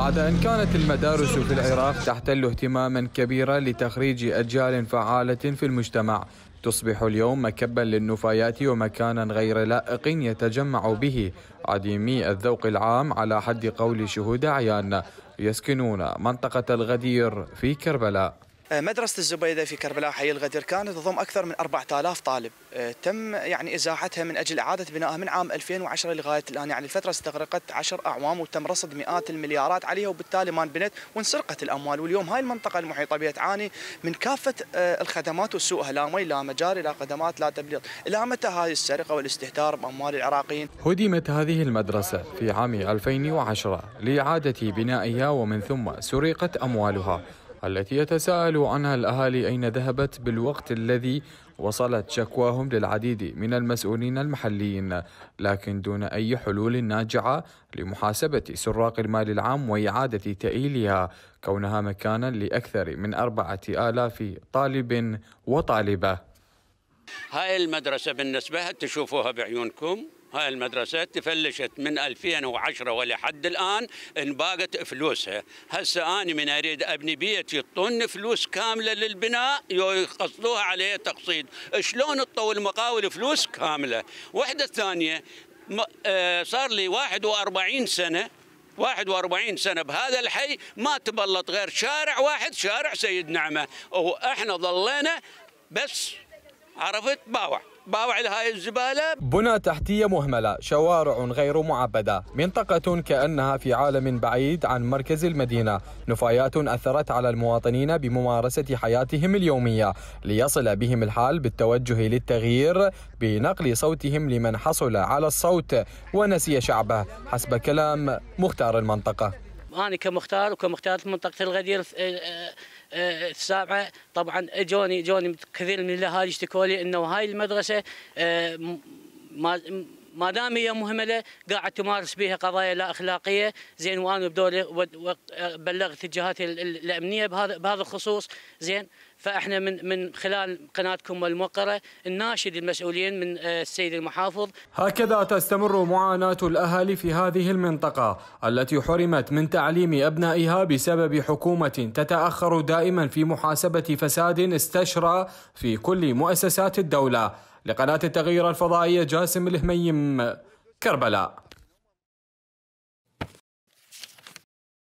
بعد أن كانت المدارس في العراق تحتل اهتماما كبيرا لتخريج أجيال فعالة في المجتمع تصبح اليوم مكبا للنفايات ومكانا غير لائق يتجمع به عديمي الذوق العام على حد قول شهود عيان يسكنون منطقة الغدير في كربلاء آه، مدرسة الزبيدة في كربلاء حي الغدير كانت تضم أكثر من 4000 طالب آه، تم يعني إزاحتها من أجل إعادة بنائها من عام 2010 لغاية الآن يعني الفترة استغرقت 10 أعوام وتم رصد مئات المليارات عليها وبالتالي ما انبنت وانسرقت الأموال واليوم هاي المنطقة المحيطة بها تعاني من كافة آه، الخدمات وسوءها لا مي لا مجاري لا خدمات لا تبليط إلى متى هذه السرقة والاستهتار بأموال العراقيين هدمت هذه المدرسة في عام 2010 لإعادة بنائها ومن ثم سرقت أموالها التي يتساءل عنها الأهالي أين ذهبت بالوقت الذي وصلت شكواهم للعديد من المسؤولين المحليين لكن دون أي حلول ناجعة لمحاسبة سراق المال العام وإعادة تأهيلها كونها مكانا لأكثر من أربعة آلاف طالب وطالبة هاي المدرسة بالنسبة تشوفوها بعيونكم هاي المدرسة تفلشت من 2010 ولحد الآن انباقت فلوسها هسه أنا من أريد أبني بيتي يطن فلوس كاملة للبناء يقصدوها عليه تقصيد شلون تطول مقاول فلوس كاملة واحدة ثانية آه، صار لي 41 سنة 41 سنة بهذا الحي ما تبلط غير شارع واحد شارع سيد نعمة وإحنا ظلينا بس عرفت باوع باوع لهاي الزبالة بنى تحتية مهملة شوارع غير معبدة منطقة كأنها في عالم بعيد عن مركز المدينة نفايات أثرت على المواطنين بممارسة حياتهم اليومية ليصل بهم الحال بالتوجه للتغيير بنقل صوتهم لمن حصل على الصوت ونسي شعبه حسب كلام مختار المنطقة أنا كمختار وكمختار منطقة الغدير آه، آه، السابعه طبعا اجوني اجوني كثير من الاهالي اشتكوا لي انه هاي المدرسه آه، ما ما دام هي مهمله قاعد تمارس بها قضايا لا اخلاقيه زين وانا بدوري بلغت الجهات الامنيه بهذا بهذا الخصوص زين فاحنا من من خلال قناتكم الموقره نناشد المسؤولين من آه، السيد المحافظ هكذا تستمر معاناه الاهالي في هذه المنطقه التي حرمت من تعليم ابنائها بسبب حكومه تتاخر دائما في محاسبه فساد استشرى في كل مؤسسات الدوله لقناة التغيير الفضائية جاسم الهميم كربلاء